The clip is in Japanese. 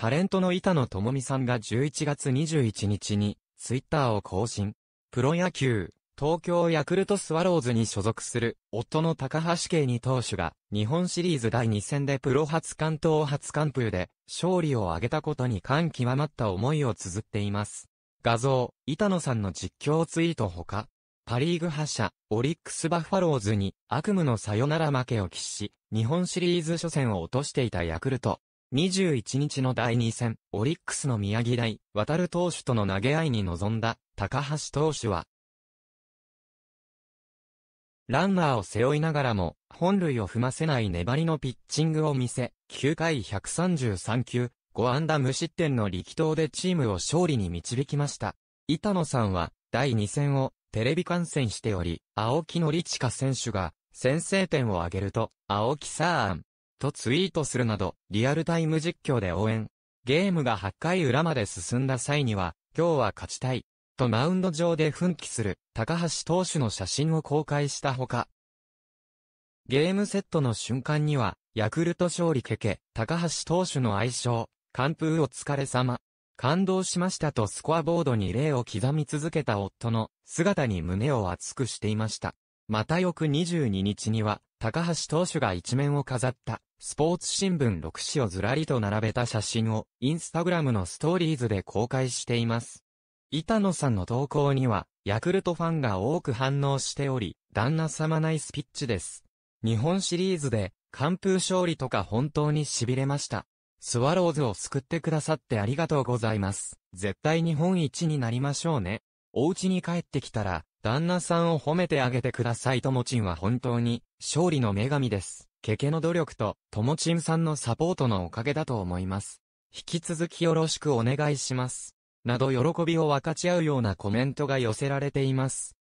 タレントの板野智美さんが11月21日に、ツイッターを更新。プロ野球、東京ヤクルトスワローズに所属する、夫の高橋圭二投手が、日本シリーズ第2戦でプロ初関東初完封で、勝利を挙げたことに感極まった思いを綴っています。画像、板野さんの実況ツイートほか、パリーグ覇者、オリックスバファローズに悪夢のサヨナラ負けを喫し、日本シリーズ初戦を落としていたヤクルト、21日の第2戦、オリックスの宮城大、渡る投手との投げ合いに臨んだ、高橋投手は、ランナーを背負いながらも、本塁を踏ませない粘りのピッチングを見せ、9回133球、5安打無失点の力投でチームを勝利に導きました。板野さんは、第2戦を、テレビ観戦しており、青木のり選手が、先制点を挙げると、青木さーん、とツイートするなど、リアルタイム実況で応援。ゲームが8回裏まで進んだ際には、今日は勝ちたい、とマウンド上で奮起する、高橋投手の写真を公開したほか、ゲームセットの瞬間には、ヤクルト勝利けけ、高橋投手の愛称、完封お疲れ様、感動しましたとスコアボードに例を刻み続けた夫の姿に胸を熱くしていました。また翌22日には、高橋投手が一面を飾った、スポーツ新聞6紙をずらりと並べた写真を、インスタグラムのストーリーズで公開しています。板野さんの投稿には、ヤクルトファンが多く反応しており、旦那様ナイスピッチです。日本シリーズで、完封勝利とか本当に痺れました。スワローズを救ってくださってありがとうございます。絶対日本一になりましょうね。お家に帰ってきたら、旦那さんを褒めてあげてくださいともちんは本当に、勝利の女神です。ケケの努力と、ともちんさんのサポートのおかげだと思います。引き続きよろしくお願いします。など喜びを分かち合うようなコメントが寄せられています。